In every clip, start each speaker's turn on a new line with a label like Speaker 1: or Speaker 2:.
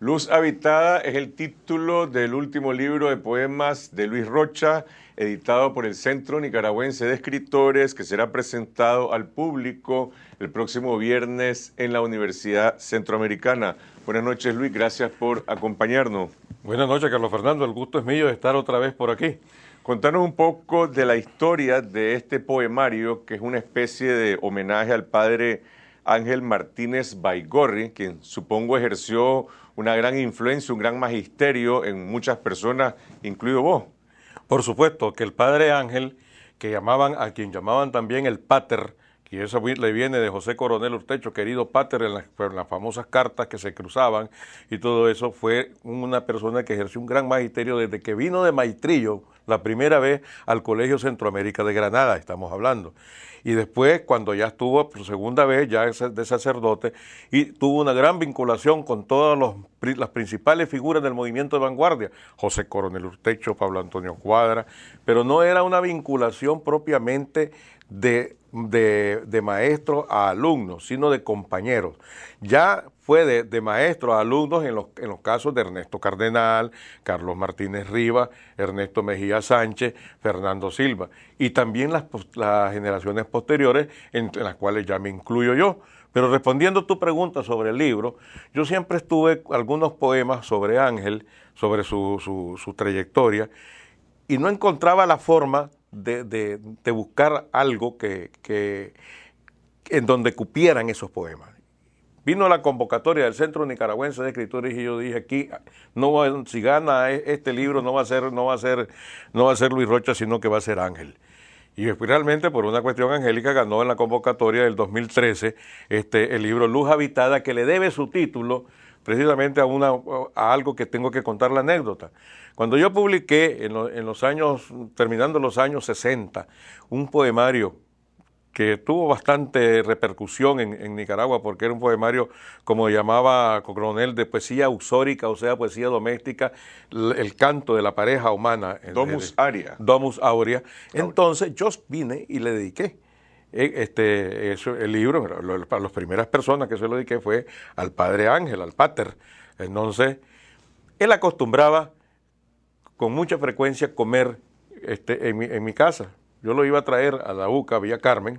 Speaker 1: Luz Habitada es el título del último libro de poemas de Luis Rocha, editado por el Centro Nicaragüense de Escritores, que será presentado al público el próximo viernes en la Universidad Centroamericana. Buenas noches, Luis, gracias por acompañarnos. Buenas noches, Carlos Fernando, el gusto es mío de estar otra vez por aquí. Contanos un poco de la historia de este poemario, que es una especie de homenaje al padre Ángel Martínez Baigorri, quien supongo ejerció una gran influencia, un gran magisterio en muchas personas, incluido vos. Por supuesto que el padre Ángel, que llamaban, a quien llamaban también el pater,
Speaker 2: que eso le viene de José Coronel Urtecho, querido pater, en las, en las famosas cartas que se cruzaban y todo eso, fue una persona que ejerció un gran magisterio desde que vino de Maitrillo, la primera vez al Colegio Centroamérica de Granada, estamos hablando. Y después, cuando ya estuvo por segunda vez, ya de sacerdote, y tuvo una gran vinculación con todas las principales figuras del movimiento de vanguardia, José Coronel Urtecho, Pablo Antonio Cuadra, pero no era una vinculación propiamente de de, de maestros a alumnos, sino de compañeros. Ya fue de, maestros a alumnos en los, en los casos de Ernesto Cardenal, Carlos Martínez Rivas, Ernesto Mejía Sánchez, Fernando Silva, y también las, generaciones posteriores, entre las cuales ya me incluyo yo. Pero respondiendo a tu pregunta sobre el libro, yo siempre estuve algunos poemas sobre Ángel, sobre su, su, trayectoria, y no encontraba la forma de, buscar algo que, en donde cupieran esos poemas. Vino la convocatoria del Centro Nicaragüense de Escritores y yo dije aquí no si gana e-, este libro no va a ser no va a ser no va a ser Luis Rocha sino que va a ser Ángel. Y realmente pues, por una cuestión angélica ganó en la convocatoria del 2013 este el libro Luz habitada que le debe su título precisamente a, una, algo que tengo que contar la anécdota. Cuando yo publiqué en, los años, terminando los años 60, un poemario que tuvo bastante repercusión en, Nicaragua porque era un poemario, como llamaba Coronel, de poesía usórica, o sea, poesía doméstica, el, canto de la pareja humana. Domus Aria. Domus Aurea. Entonces yo vine y le dediqué eh, este, el libro, a las primeras personas que se lo dediqué fue al padre Ángel, al pater. Entonces, él acostumbraba con mucha frecuencia comer este, en, mi, en mi casa, yo lo iba a traer a la UCA, Villa Carmen,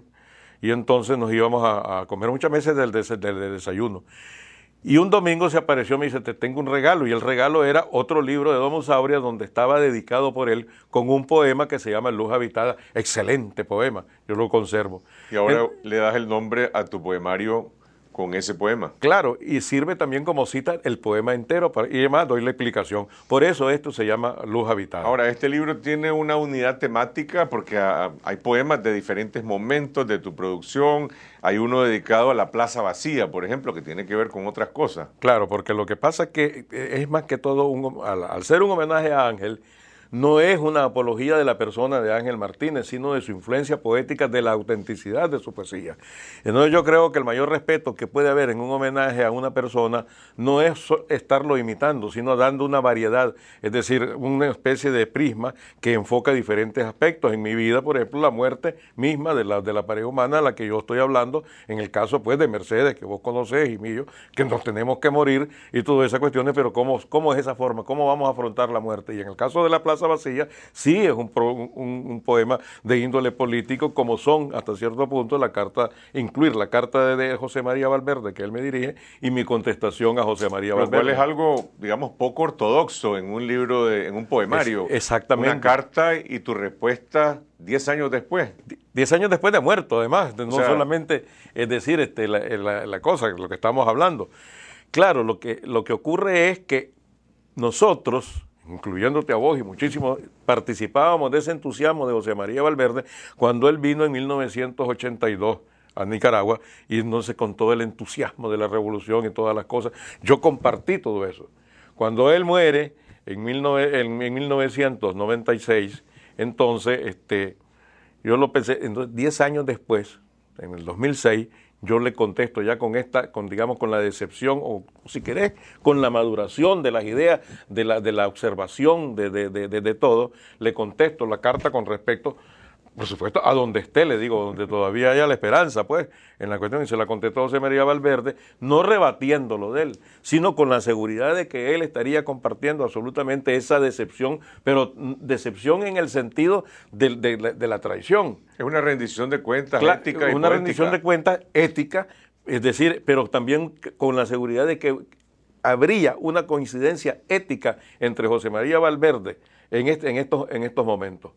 Speaker 2: y entonces nos íbamos a, comer muchas veces del, desayuno. Y un domingo se apareció, me dice, te tengo un regalo. Y el regalo era otro libro de Domus Sauria, donde estaba dedicado por él con un poema que se llama Luz Habitada. Excelente poema, yo lo conservo.
Speaker 1: Y ahora le das el nombre a tu poemario con ese poema. Claro, y sirve también como cita el poema entero, para, y además doy la explicación. Por eso esto se llama Luz Habitada. Ahora, este libro tiene una unidad temática porque ah, ah, hay poemas de diferentes momentos de tu producción. Hay uno dedicado a la Plaza Vacía, por ejemplo, que tiene que ver con otras cosas. Claro,
Speaker 2: porque lo que pasa es que eh, es más que todo, un, al ser un homenaje a Ángel, no es una apología de la persona de Ángel Martínez, sino de su influencia poética, de la autenticidad de su poesía. Entonces yo creo que el mayor respeto que puede haber en un homenaje a una persona no es estarlo imitando, sino dando una variedad, es decir, una especie de prisma que enfoca diferentes aspectos. En mi vida, por ejemplo, la muerte misma de la, de la pareja humana a la que yo estoy hablando, en el caso pues de Mercedes, que vos conocés, y mío, que nos tenemos que morir y todas esas cuestiones, pero ¿cómo, es esa forma? ¿Cómo vamos a afrontar la muerte? Y en el caso de la plaza sí es un, un, poema de índole político, como son hasta cierto punto la carta, incluir la carta de, José María Valverde, que él me dirige, y mi contestación a José
Speaker 1: María Valverde. es algo, digamos, poco ortodoxo en un libro, de, en un poemario. exactamente. Una carta y tu respuesta diez años después. Diez años después de muerto, además,
Speaker 2: no solamente es decir este, la, la, la, cosa, lo que estamos hablando. Claro, lo que, lo que ocurre es que nosotros incluyéndote a vos y muchísimos, participábamos de ese entusiasmo de José María Valverde cuando él vino en 1982 a Nicaragua y entonces con todo el entusiasmo de la revolución y todas las cosas, yo compartí todo eso. Cuando él muere en, 1996, entonces este, yo lo pensé, entonces 10 años después, en el 2006, yo le contesto ya con esta, con digamos con la decepción o si querés, con la maduración de las ideas, de la, de la observación de, de, de, de todo, le contesto la carta con respecto por supuesto, a donde esté, le digo, donde todavía haya la esperanza, pues, en la cuestión, y se la contestó José María Valverde, no rebatiendo lo de él, sino con la seguridad de que él estaría compartiendo absolutamente esa decepción, pero decepción en el sentido de, la traición. Es una rendición de cuentas ética. una rendición de cuentas ética, es decir, pero también con la seguridad de que habría una coincidencia ética entre José María Valverde este, en, estos, en estos momentos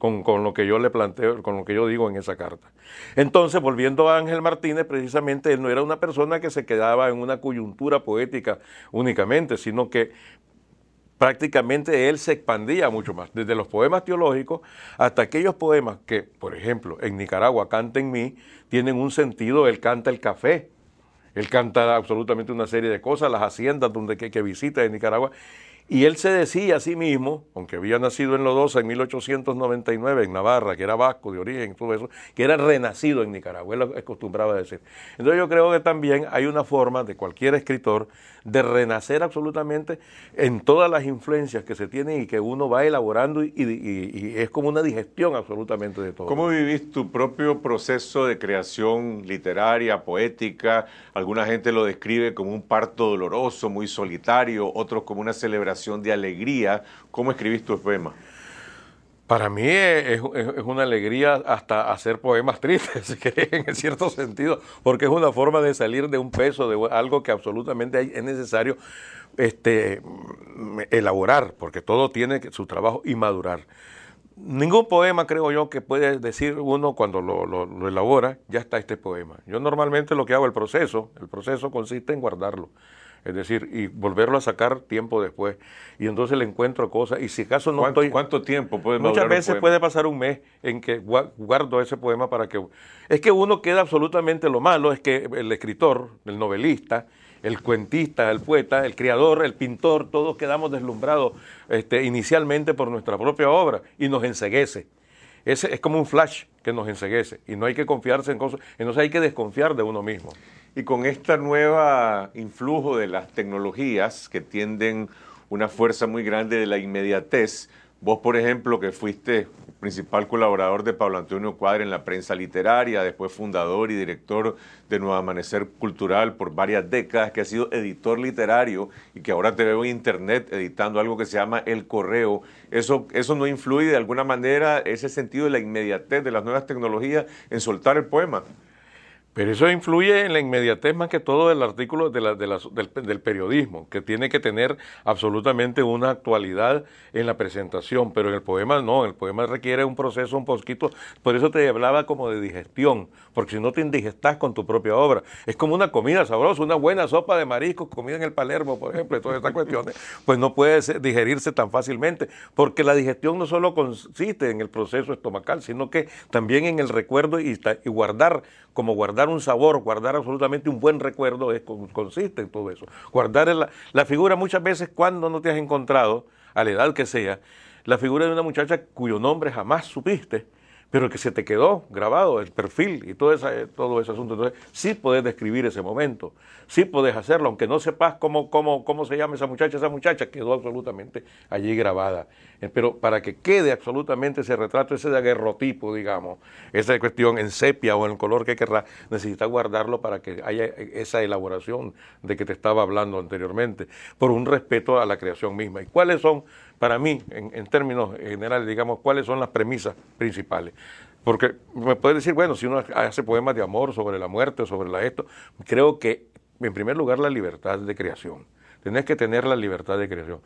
Speaker 2: con, con, lo que yo le planteo, con lo que yo digo en esa carta. Entonces, volviendo a Ángel Martínez, precisamente él no era una persona que se quedaba en una coyuntura poética únicamente, sino que prácticamente él se expandía mucho más, desde los poemas teológicos hasta aquellos poemas que, por ejemplo, en Nicaragua, Canta en mí, tienen un sentido, él canta el café, él canta absolutamente una serie de cosas, las haciendas donde que, que visita en Nicaragua, y él se decía a sí mismo, aunque había nacido en Lodosa en 1899 en Navarra, que era vasco de origen, todo eso, que era renacido en Nicaragua, él acostumbraba a decir. Entonces yo creo que también hay una forma de cualquier escritor de renacer absolutamente en todas las influencias que se tienen y que uno va elaborando y, y es como una digestión absolutamente de todo. ¿Cómo
Speaker 1: vivís tu propio proceso de creación literaria, poética? Alguna gente lo describe como un parto doloroso, muy solitario, otros como una celebración de alegría. ¿Cómo escribís tu poema Para mí es, una alegría hasta hacer poemas tristes, en
Speaker 2: cierto sentido, porque es una forma de salir de un peso, de algo que absolutamente es necesario este, elaborar, porque todo tiene su trabajo y madurar. Ningún poema, creo yo, que puede decir uno cuando lo, lo elabora, ya está este poema. Yo normalmente lo que hago, el proceso, el proceso consiste en guardarlo es decir, y volverlo a sacar tiempo después. Y entonces le encuentro cosas. Y si acaso no ¿Cuánto, estoy. ¿Cuánto tiempo puede Muchas veces puede pasar un mes en que guardo ese poema para que. Es que uno queda absolutamente lo malo, es que el escritor, el novelista, el cuentista, el poeta, el creador, el pintor, todos quedamos deslumbrados este, inicialmente por nuestra propia obra y nos enseguece. Ese es como un flash que nos enseguece y no hay que confiarse en cosas,
Speaker 1: entonces hay que desconfiar de uno mismo. Y con este nueva influjo de las tecnologías que tienden una fuerza muy grande de la inmediatez, vos por ejemplo que fuiste principal colaborador de Pablo Antonio Cuadra en la prensa literaria, después fundador y director de Nuevo Amanecer Cultural por varias décadas, que ha sido editor literario y que ahora te veo en internet editando algo que se llama El Correo. ¿Eso, eso no influye de alguna manera ese sentido de la inmediatez de las nuevas tecnologías en soltar el poema? Pero
Speaker 2: eso influye en la inmediatez más que todo del artículo de del, del, periodismo, que tiene que tener absolutamente una actualidad en la presentación, pero en el poema no, el poema requiere un proceso un poquito, por eso te hablaba como de digestión, porque si no te indigestas con tu propia obra, es como una comida sabrosa, una buena sopa de marisco, comida en el Palermo, por ejemplo, y todas estas cuestiones, pues no puede digerirse tan fácilmente, porque la digestión no solo consiste en el proceso estomacal, sino que también en el recuerdo y guardar, como guardar un sabor, guardar absolutamente un buen recuerdo, es, consiste en todo eso. Guardar la, la figura muchas veces cuando no te has encontrado, a la edad que sea, la figura de una muchacha cuyo nombre jamás supiste, pero que se te quedó grabado el perfil y todo, eh, todo ese asunto. Entonces, sí podés describir ese momento, sí podés hacerlo, aunque no sepas cómo, cómo, cómo se llama esa muchacha, esa muchacha quedó absolutamente allí grabada. Eh, pero para que quede absolutamente ese retrato, ese aguerrotipo, digamos, esa cuestión en sepia o en color que querrá, necesitas guardarlo para que haya eh, esa elaboración de que te estaba hablando anteriormente, por un respeto a la creación misma. ¿Y cuáles son, para mí, en, en términos generales, digamos, cuáles son las premisas principales? Porque me puede decir, bueno, si uno hace poemas de amor sobre la muerte, sobre la esto, creo que en primer lugar la libertad de creación. Tenés que tener la libertad de creación.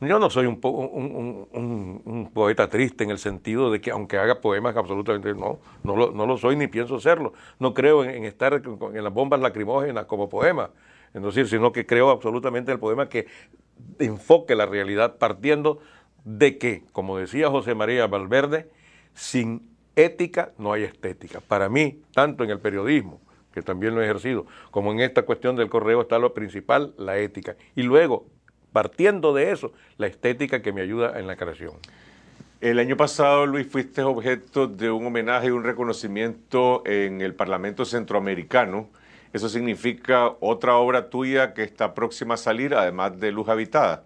Speaker 2: Yo no soy un, poeta triste en el sentido de que aunque haga poemas absolutamente no, no lo, soy ni pienso serlo. No creo en, estar en las bombas lacrimógenas como poema, es sino que creo absolutamente el poema que enfoque la realidad partiendo de que, como decía José María Valverde, sin ética, no hay estética. Para mí, tanto en el periodismo, que también lo he ejercido, como en esta cuestión del correo está lo principal, la ética.
Speaker 1: Y luego, partiendo de eso, la estética que me ayuda en la creación. El año pasado, Luis, fuiste objeto de un homenaje y un reconocimiento en el Parlamento Centroamericano. Eso significa otra obra tuya que está próxima a salir, además de Luz Habitada.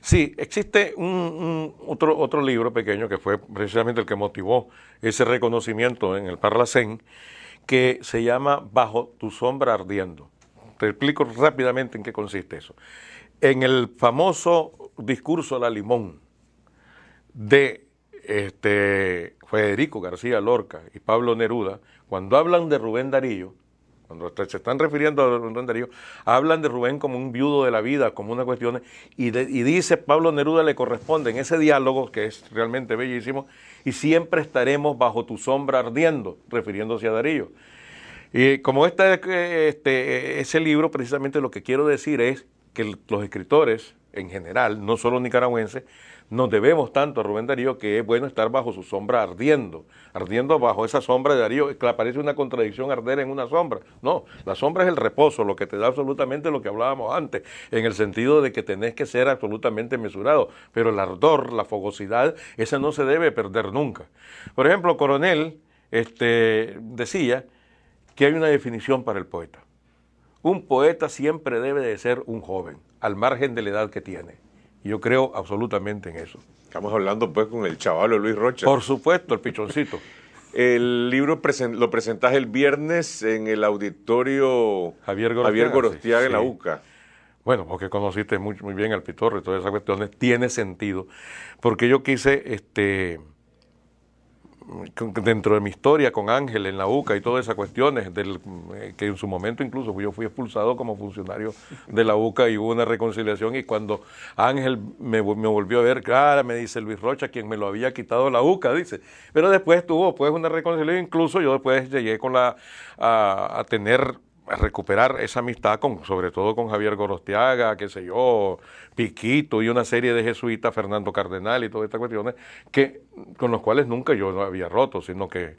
Speaker 1: Sí, existe un, otro, otro libro pequeño
Speaker 2: que fue precisamente el que motivó ese reconocimiento en el Parlacén, que se llama Bajo tu sombra ardiendo. Te explico rápidamente en qué consiste eso. En el famoso discurso a la limón de este, Federico García Lorca y Pablo Neruda, cuando hablan de Rubén Darío, cuando se están refiriendo a Darío, hablan de Rubén como un viudo de la vida, como una cuestión, y, dice Pablo Neruda le corresponde en ese diálogo, que es realmente bellísimo, y siempre estaremos bajo tu sombra ardiendo, refiriéndose a Darío. Y como este, este, ese libro, precisamente lo que quiero decir es que los escritores en general, no solo nicaragüenses, nos debemos tanto a Rubén Darío que es bueno estar bajo su sombra ardiendo, ardiendo bajo esa sombra de Darío, que parece una contradicción arder en una sombra. No, la sombra es el reposo, lo que te da absolutamente lo que hablábamos antes, en el sentido de que tenés que ser absolutamente mesurado, pero el ardor, la fogosidad, esa no se debe perder nunca. Por ejemplo, Coronel este, decía que hay una definición para el poeta. Un poeta siempre debe de ser un joven, al
Speaker 1: margen de la edad que tiene yo creo absolutamente en eso. Estamos hablando pues con el chavalo Luis Rocha. Por supuesto, el pichoncito. El libro lo presentas el viernes en el auditorio Javier Gorostiaga, en la UCA.
Speaker 2: Bueno, porque conociste muy, muy bien al pitorre. y todas esas cuestiones, tiene sentido. Porque yo quise este, dentro de mi historia con Ángel en la UCA y todas esas cuestiones, eh, que en su momento incluso yo fui expulsado como funcionario de la UCA y hubo una reconciliación y cuando Ángel me, volvió a ver cara, me dice Luis Rocha, quien me lo había quitado la UCA, dice, pero después tuvo pues una reconciliación, incluso yo después llegué con la, a tener recuperar esa amistad, con, sobre todo con Javier Gorostiaga, qué sé yo, Piquito y una serie de jesuitas, Fernando Cardenal y todas estas cuestiones, que, con los cuales nunca yo había roto, sino que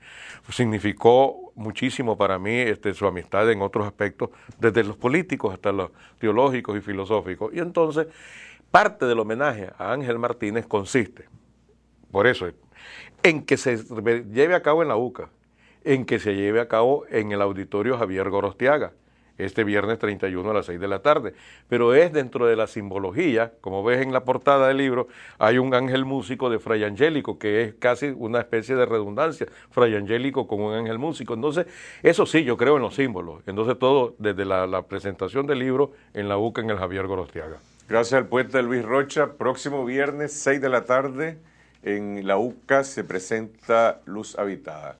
Speaker 2: significó muchísimo para mí este, su amistad en otros aspectos, desde los políticos hasta los teológicos y filosóficos. Y entonces, parte del homenaje a Ángel Martínez consiste, por eso, en que se lleve a cabo en la UCA en que se lleve a cabo en el auditorio Javier Gorostiaga, este viernes 31 a las 6 de la tarde. Pero es dentro de la simbología, como ves en la portada del libro, hay un ángel músico de Fray Angélico, que es casi una especie de redundancia, Fray Angélico con un ángel músico. Entonces, eso sí, yo creo en los símbolos. Entonces, todo desde la, presentación del libro en la UCA en el Javier Gorostiaga.
Speaker 1: Gracias al poeta Luis Rocha. Próximo viernes, 6 de la tarde, en la UCA se presenta Luz Habitada.